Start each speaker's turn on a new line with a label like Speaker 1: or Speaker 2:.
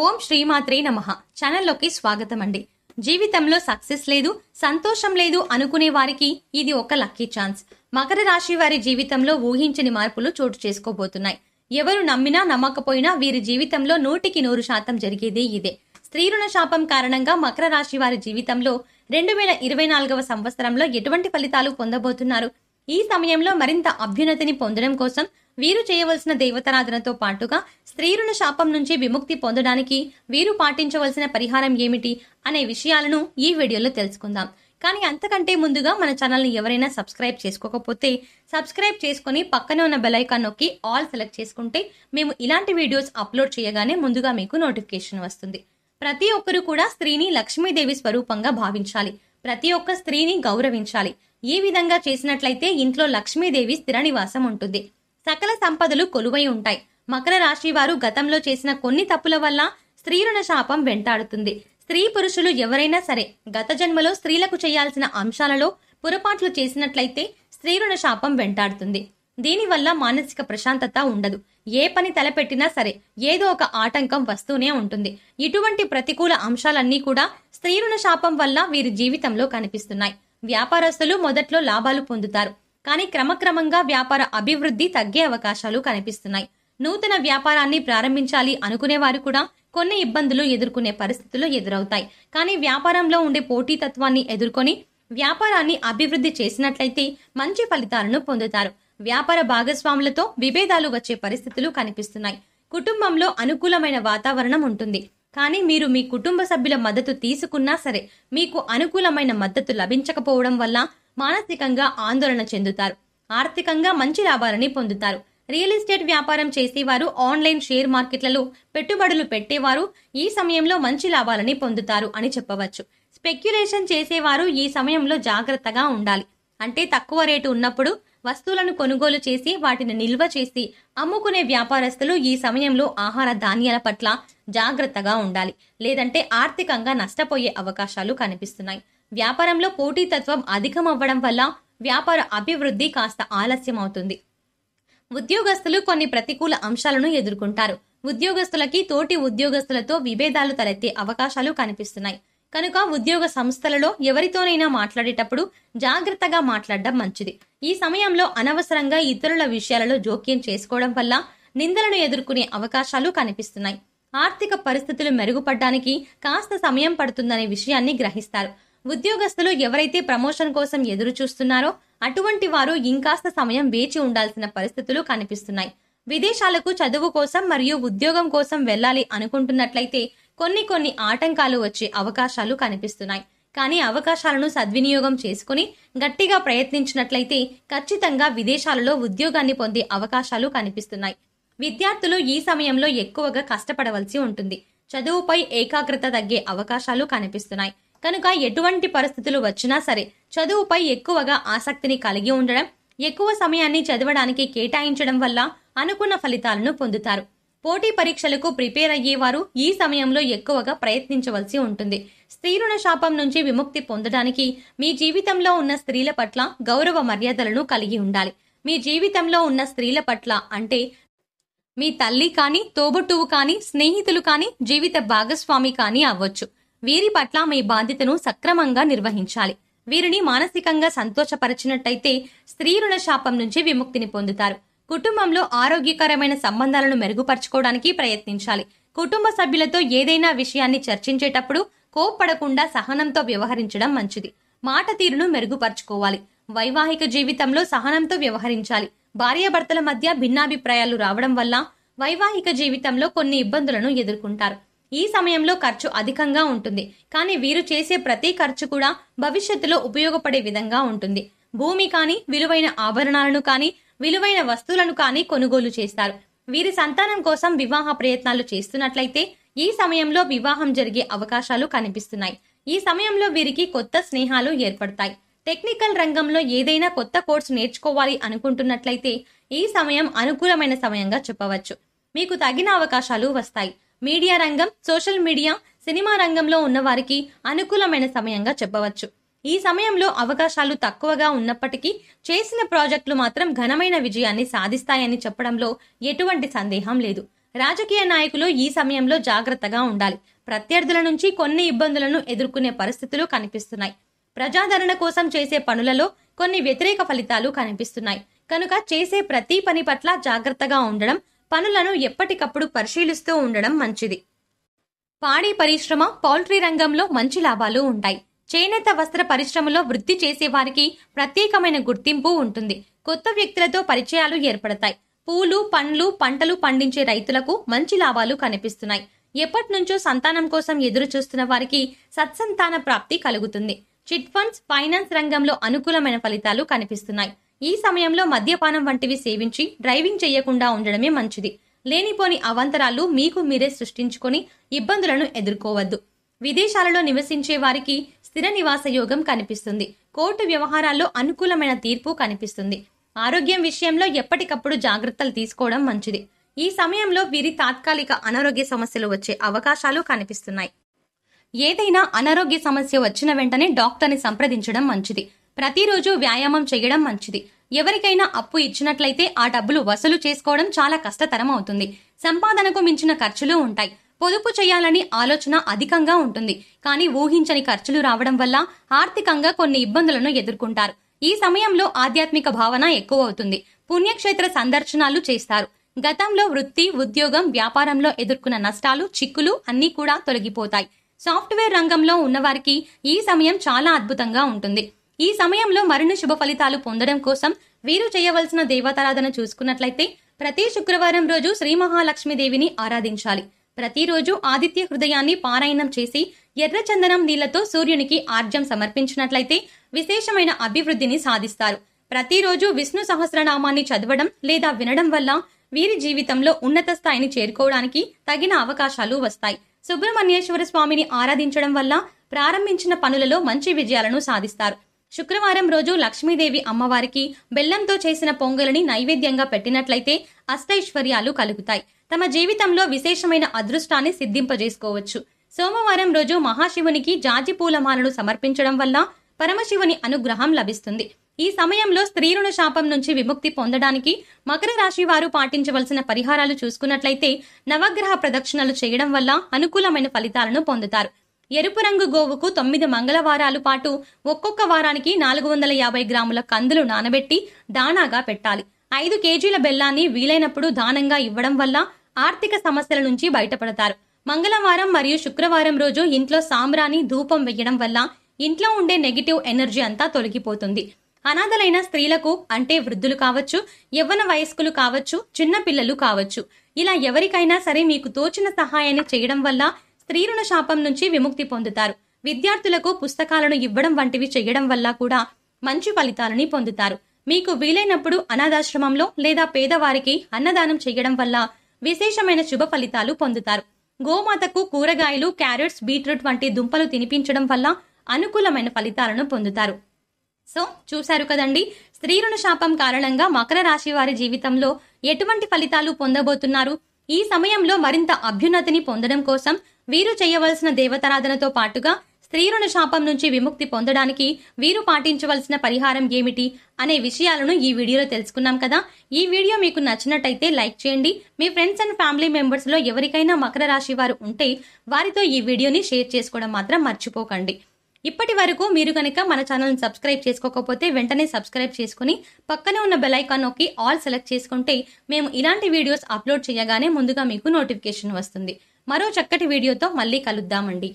Speaker 1: ఓం శ్రీమాత్రే నమ ఛానల్లోకి స్వాగతం అండి జీవితంలో సక్సెస్ లేదు సంతోషం లేదు అనుకునే వారికి ఇది ఒక లక్కీ ఛాన్స్ మకర రాశి వారి జీవితంలో ఊహించని మార్పులు చోటు చేసుకోబోతున్నాయి ఎవరు నమ్మినా నమ్మకపోయినా వీరి జీవితంలో నూటికి నూరు శాతం జరిగేదే ఇదే స్త్రీరుణ శాపం కారణంగా మకర రాశి వారి జీవితంలో రెండు వేల ఇరవై నాలుగవ సంవత్సరంలో ఎటువంటి ఫలితాలు పొందబోతున్నారు ఈ సమయంలో మరింత అభ్యున్నతిని పొందడం కోసం వీరు చేయవలసిన దేవతారాధనతో పాటుగా స్త్రీరుణ శాపం నుంచి విముక్తి పొందడానికి వీరు పాటించవలసిన పరిహారం ఏమిటి అనే విషయాలను ఈ వీడియోలో తెలుసుకుందాం కానీ అంతకంటే ముందుగా మన ఛానల్ని ఎవరైనా సబ్స్క్రైబ్ చేసుకోకపోతే సబ్స్క్రైబ్ చేసుకుని పక్కనే ఉన్న బెల్ ఐకాన్ నొక్కి ఆల్ సెలెక్ట్ చేసుకుంటే మేము ఇలాంటి వీడియోస్ అప్లోడ్ చేయగానే ముందుగా మీకు నోటిఫికేషన్ వస్తుంది ప్రతి ఒక్కరూ కూడా స్త్రీని లక్ష్మీదేవి స్వరూపంగా భావించాలి ప్రతి ఒక్క స్త్రీని గౌరవించాలి ఈ విధంగా చేసినట్లయితే ఇంట్లో లక్ష్మీదేవి స్థిర నివాసం ఉంటుంది సకల సంపదలు కొలువై ఉంటాయి మకర రాశి వారు గతంలో చేసిన కొన్ని తప్పుల వల్ల స్త్రీ రుణ శాపం వెంటాడుతుంది స్త్రీ పురుషులు ఎవరైనా సరే గత జన్మలో స్త్రీలకు చేయాల్సిన అంశాలలో పొరపాట్లు చేసినట్లయితే స్త్రీ రుణ శాపం వెంటాడుతుంది దీనివల్ల మానసిక ప్రశాంతత ఉండదు ఏ పని తలపెట్టినా సరే ఏదో ఒక ఆటంకం వస్తూనే ఉంటుంది ఇటువంటి ప్రతికూల అంశాలన్నీ కూడా స్త్రీ రుణ శాపం వల్ల వీరి జీవితంలో కనిపిస్తున్నాయి వ్యాపారస్తులు మొదట్లో లాభాలు పొందుతారు కానీ క్రమక్రమంగా వ్యాపార అభివృద్ధి తగ్గే అవకాశాలు కనిపిస్తున్నాయి నూతన వ్యాపారాన్ని ప్రారంభించాలి అనుకునేవారు కూడా కొన్ని ఇబ్బందులు ఎదుర్కొనే పరిస్థితులు ఎదురవుతాయి కానీ వ్యాపారంలో ఉండే పోటీతత్వాన్ని ఎదుర్కొని వ్యాపారాన్ని అభివృద్ధి చేసినట్లయితే మంచి ఫలితాలను పొందుతారు వ్యాపార భాగస్వాములతో విభేదాలు వచ్చే పరిస్థితులు కనిపిస్తున్నాయి కుటుంబంలో అనుకూలమైన వాతావరణం ఉంటుంది కానీ మీరు మీ కుటుంబ సభ్యుల మద్దతు తీసుకున్నా సరే మీకు అనుకూలమైన మద్దతు లభించకపోవడం వల్ల మానసికంగా ఆందోళన చెందుతారు ఆర్థికంగా మంచి లాభాలని పొందుతారు రియల్ ఎస్టేట్ వ్యాపారం చేసేవారు ఆన్లైన్ షేర్ మార్కెట్లలో పెట్టుబడులు పెట్టేవారు ఈ సమయంలో మంచి లాభాలని పొందుతారు అని చెప్పవచ్చు స్పెక్యులేషన్ చేసేవారు ఈ సమయంలో జాగ్రత్తగా ఉండాలి అంటే తక్కువ రేటు ఉన్నప్పుడు వస్తువులను కొనుగోలు చేసి వాటిని నిల్వ చేసి అమ్ముకునే వ్యాపారస్తులు ఈ సమయంలో ఆహార ధాన్యాల పట్ల జాగ్రత్తగా ఉండాలి లేదంటే ఆర్థికంగా నష్టపోయే అవకాశాలు కనిపిస్తున్నాయి వ్యాపారంలో పోటీతత్వం అవ్వడం వల్ల వ్యాపార అభివృద్ధి కాస్త ఆలస్యం అవుతుంది ఉద్యోగస్తులు కొన్ని ప్రతికూల అంశాలను ఎదుర్కొంటారు ఉద్యోగస్తులకి తోటి ఉద్యోగస్తులతో విభేదాలు తలెత్తే అవకాశాలు కనిపిస్తున్నాయి కనుక ఉద్యోగ సంస్థలలో ఎవరితోనైనా మాట్లాడేటప్పుడు జాగ్రత్తగా మాట్లాడడం మంచిది ఈ సమయంలో అనవసరంగా ఇతరుల విషయాలలో జోక్యం చేసుకోవడం వల్ల నిందలను ఎదుర్కొనే అవకాశాలు కనిపిస్తున్నాయి ఆర్థిక పరిస్థితులు మెరుగుపడడానికి కాస్త సమయం పడుతుందనే విషయాన్ని గ్రహిస్తారు ఉద్యోగస్తులు ఎవరైతే ప్రమోషన్ కోసం ఎదురు చూస్తున్నారో అటువంటి వారు ఇంకాస్త సమయం వేచి ఉండాల్సిన పరిస్థితులు కనిపిస్తున్నాయి విదేశాలకు చదువు కోసం మరియు ఉద్యోగం కోసం వెళ్ళాలి అనుకుంటున్నట్లయితే కొన్ని కొన్ని ఆటంకాలు వచ్చే అవకాశాలు కనిపిస్తున్నాయి కానీ అవకాశాలను సద్వినియోగం చేసుకుని గట్టిగా ప్రయత్నించినట్లయితే ఖచ్చితంగా విదేశాలలో ఉద్యోగాన్ని పొందే అవకాశాలు కనిపిస్తున్నాయి విద్యార్థులు ఈ సమయంలో ఎక్కువగా కష్టపడవలసి ఉంటుంది చదువుపై ఏకాగ్రత తగ్గే అవకాశాలు కనిపిస్తున్నాయి కనుక ఎటువంటి పరిస్థితులు వచ్చినా సరే చదువుపై ఎక్కువగా ఆసక్తిని కలిగి ఉండడం ఎక్కువ సమయాన్ని చదవడానికి కేటాయించడం వల్ల అనుకున్న ఫలితాలను పొందుతారు పోటీ పరీక్షలకు ప్రిపేర్ అయ్యేవారు ఈ సమయంలో ఎక్కువగా ప్రయత్నించవలసి ఉంటుంది స్త్రీరుణ శాపం నుంచి విముక్తి పొందడానికి మీ జీవితంలో ఉన్న స్త్రీల పట్ల గౌరవ మర్యాదలను కలిగి ఉండాలి మీ జీవితంలో ఉన్న స్త్రీల పట్ల అంటే మీ తల్లి కానీ తోబుట్టువు కానీ స్నేహితులు కానీ జీవిత భాగస్వామి కానీ అవ్వచ్చు వీరి పట్ల మీ బాధ్యతను సక్రమంగా నిర్వహించాలి వీరిని మానసికంగా సంతోషపరిచినట్టయితే స్త్రీ రుణ శాపం నుంచి విముక్తిని పొందుతారు కుటుంబంలో ఆరోగ్యకరమైన సంబంధాలను మెరుగుపరచుకోవడానికి ప్రయత్నించాలి కుటుంబ సభ్యులతో ఏదైనా విషయాన్ని చర్చించేటప్పుడు కోప్పడకుండా సహనంతో వ్యవహరించడం మంచిది మాట తీరును మెరుగుపరచుకోవాలి వైవాహిక జీవితంలో సహనంతో వ్యవహరించాలి భార్యాభర్తల మధ్య భిన్నాభిప్రాయాలు రావడం వల్ల వైవాహిక జీవితంలో కొన్ని ఇబ్బందులను ఎదుర్కొంటారు ఈ సమయంలో ఖర్చు అధికంగా ఉంటుంది కానీ వీరు చేసే ప్రతి ఖర్చు కూడా భవిష్యత్తులో ఉపయోగపడే విధంగా ఉంటుంది భూమి కానీ విలువైన ఆభరణాలను కానీ విలువైన వస్తువులను కానీ కొనుగోలు చేస్తారు వీరి సంతానం కోసం వివాహ ప్రయత్నాలు చేస్తున్నట్లయితే ఈ సమయంలో వివాహం జరిగే అవకాశాలు కనిపిస్తున్నాయి ఈ సమయంలో వీరికి కొత్త స్నేహాలు ఏర్పడతాయి టెక్నికల్ రంగంలో ఏదైనా కొత్త కోర్సు నేర్చుకోవాలి అనుకుంటున్నట్లయితే ఈ సమయం అనుకూలమైన సమయంగా చెప్పవచ్చు మీకు తగిన అవకాశాలు వస్తాయి మీడియా రంగం సోషల్ మీడియా సినిమా రంగంలో ఉన్నవారికి అనుకూలమైన సమయంగా చెప్పవచ్చు ఈ సమయంలో అవకాశాలు తక్కువగా ఉన్నప్పటికీ చేసిన ప్రాజెక్టులు మాత్రం ఘనమైన విజయాన్ని సాధిస్తాయని చెప్పడంలో ఎటువంటి సందేహం లేదు రాజకీయ నాయకులు ఈ సమయంలో జాగ్రత్తగా ఉండాలి ప్రత్యర్థుల నుంచి కొన్ని ఇబ్బందులను ఎదుర్కొనే పరిస్థితులు కనిపిస్తున్నాయి ప్రజాదరణ కోసం చేసే పనులలో కొన్ని వ్యతిరేక ఫలితాలు కనిపిస్తున్నాయి కనుక చేసే ప్రతి పని పట్ల జాగ్రత్తగా ఉండడం పనులను ఎప్పటికప్పుడు పరిశీలిస్తూ ఉండడం మంచిది పాడి పరిశ్రమ పౌల్ట్రీ రంగంలో మంచి లాభాలు ఉంటాయి చేనేత వస్త్ర పరిశ్రమలో వృద్ధి చేసేవారికి ప్రత్యేకమైన గుర్తింపు ఉంటుంది కొత్త వ్యక్తులతో పరిచయాలు ఏర్పడతాయి పూలు పండ్లు పంటలు పండించే రైతులకు మంచి లాభాలు కనిపిస్తున్నాయి ఎప్పటి నుంచో సంతానం కోసం ఎదురు చూస్తున్న వారికి సత్సంతాన ప్రాప్తి కలుగుతుంది చిట్ ఫండ్స్ ఫైనాన్స్ రంగంలో అనుకూలమైన ఫలితాలు కనిపిస్తున్నాయి ఈ సమయంలో మద్యపానం వంటివి సేవించి డ్రైవింగ్ చేయకుండా ఉండడమే మంచిది లేనిపోని అవాంతరాలు మీకు మీరే సృష్టించుకొని ఇబ్బందులను ఎదుర్కోవద్దు విదేశాలలో నివసించే వారికి స్థిర నివాస యోగం కనిపిస్తుంది కోర్టు వ్యవహారాల్లో అనుకూలమైన తీర్పు కనిపిస్తుంది ఆరోగ్యం విషయంలో ఎప్పటికప్పుడు జాగ్రత్తలు తీసుకోవడం మంచిది ఈ సమయంలో వీరి తాత్కాలిక అనారోగ్య సమస్యలు వచ్చే అవకాశాలు కనిపిస్తున్నాయి ఏదైనా అనారోగ్య సమస్య వచ్చిన వెంటనే డాక్టర్ని సంప్రదించడం మంచిది ప్రతిరోజు వ్యాయామం చేయడం మంచిది ఎవరికైనా అప్పు ఇచ్చినట్లయితే ఆ డబ్బులు వసూలు చేసుకోవడం చాలా కష్టతరం అవుతుంది సంపాదనకు మించిన ఖర్చులు ఉంటాయి పొదుపు చేయాలని ఆలోచన అధికంగా ఉంటుంది కానీ ఊహించని ఖర్చులు రావడం వల్ల ఆర్థికంగా కొన్ని ఇబ్బందులను ఎదుర్కొంటారు ఈ సమయంలో ఆధ్యాత్మిక భావన ఎక్కువ అవుతుంది పుణ్యక్షేత్ర సందర్శనాలు చేస్తారు గతంలో వృత్తి ఉద్యోగం వ్యాపారంలో ఎదుర్కొన్న నష్టాలు చిక్కులు అన్నీ కూడా తొలగిపోతాయి సాఫ్ట్వేర్ రంగంలో ఉన్నవారికి ఈ సమయం చాలా అద్భుతంగా ఉంటుంది ఈ సమయంలో మరిన్ని శుభ ఫలితాలు పొందడం కోసం వీరు చేయవలసిన దేవతారాధన చూసుకున్నట్లయితే ప్రతి శుక్రవారం రోజు శ్రీ మహాలక్ష్మీదేవిని ఆరాధించాలి ప్రతిరోజు ఆదిత్య హృదయాన్ని పారాయణం చేసి ఎర్ర చందనం నీళ్లతో సూర్యునికి ఆర్జం సమర్పించినట్లయితే విశేషమైన అభివృద్ధిని సాధిస్తారు ప్రతిరోజు విష్ణు సహస్రనామాన్ని చదవడం లేదా వినడం వల్ల వీరి జీవితంలో ఉన్నత స్థాయిని చేరుకోవడానికి తగిన అవకాశాలు వస్తాయి సుబ్రహ్మణ్యేశ్వర స్వామిని ఆరాధించడం వల్ల ప్రారంభించిన పనులలో మంచి విజయాలను సాధిస్తారు శుక్రవారం రోజు లక్ష్మీదేవి అమ్మవారికి బెల్లంతో చేసిన పొంగలిని నైవేద్యంగా పెట్టినట్లయితే అష్టైశ్వర్యాలు కలుగుతాయి తమ జీవితంలో విశేషమైన అదృష్టాన్ని సిద్ధింపజేసుకోవచ్చు సోమవారం రోజు మహాశివునికి జాజి పూలమాలను సమర్పించడం వల్ల పరమశివుని అనుగ్రహం లభిస్తుంది ఈ సమయంలో రుణ శాపం నుంచి విముక్తి పొందడానికి మకర రాశి వారు పాటించవలసిన పరిహారాలు చూసుకున్నట్లయితే నవగ్రహ ప్రదక్షిణలు చేయడం వల్ల అనుకూలమైన ఫలితాలను పొందుతారు ఎరుపు రంగు గోవుకు తొమ్మిది మంగళవారాలు పాటు ఒక్కొక్క వారానికి నాలుగు వందల యాభై గ్రాముల కందులు నానబెట్టి దానాగా పెట్టాలి ఐదు కేజీల బెల్లాన్ని వీలైనప్పుడు దానంగా ఇవ్వడం వల్ల ఆర్థిక సమస్యల నుంచి బయటపడతారు మంగళవారం మరియు శుక్రవారం రోజు ఇంట్లో సాంబ్రాని ధూపం వెయ్యడం వల్ల ఇంట్లో ఉండే నెగిటివ్ ఎనర్జీ అంతా తొలగిపోతుంది అనాథలైన స్త్రీలకు అంటే వృద్ధులు కావచ్చు యవ్వన వయస్కులు కావచ్చు చిన్న పిల్లలు కావచ్చు ఇలా ఎవరికైనా సరే మీకు తోచిన సహాయాన్ని చేయడం వల్ల స్త్రీరుణ శాపం నుంచి విముక్తి పొందుతారు విద్యార్థులకు పుస్తకాలను ఇవ్వడం వంటివి చేయడం వల్ల కూడా మంచి ఫలితాలని పొందుతారు మీకు వీలైనప్పుడు అనాథాశ్రమంలో లేదా పేదవారికి అన్నదానం చేయడం వల్ల విశేషమైన శుభ ఫలితాలు పొందుతారు గోమాతకు కూరగాయలు క్యారెట్స్ బీట్రూట్ వంటి దుంపలు తినిపించడం వల్ల అనుకూలమైన ఫలితాలను పొందుతారు సో చూశారు కదండి స్త్రీరుణ శాపం కారణంగా మకర రాశి వారి జీవితంలో ఎటువంటి ఫలితాలు పొందబోతున్నారు ఈ సమయంలో మరింత అభ్యున్నతిని పొందడం కోసం వీరు చేయవలసిన దేవతారాధనతో పాటుగా స్త్రీ రుణ శాపం నుంచి విముక్తి పొందడానికి వీరు పాటించవలసిన పరిహారం ఏమిటి అనే విషయాలను ఈ వీడియోలో తెలుసుకున్నాం కదా ఈ వీడియో మీకు నచ్చినట్టయితే లైక్ చేయండి మీ ఫ్రెండ్స్ అండ్ ఫ్యామిలీ మెంబర్స్లో ఎవరికైనా మకర రాశి వారు ఉంటే వారితో ఈ వీడియోని షేర్ చేసుకోవడం మాత్రం మర్చిపోకండి ఇప్పటి వరకు మీరు కనుక మన ఛానల్ని సబ్స్క్రైబ్ చేసుకోకపోతే వెంటనే సబ్స్క్రైబ్ చేసుకుని పక్కనే ఉన్న బెల్ ఐకాన్ నొక్కి ఆల్ సెలెక్ట్ చేసుకుంటే మేము ఇలాంటి వీడియోస్ అప్లోడ్ చేయగానే ముందుగా మీకు నోటిఫికేషన్ వస్తుంది మరో చక్కటి వీడియోతో మళ్ళీ కలుద్దామండి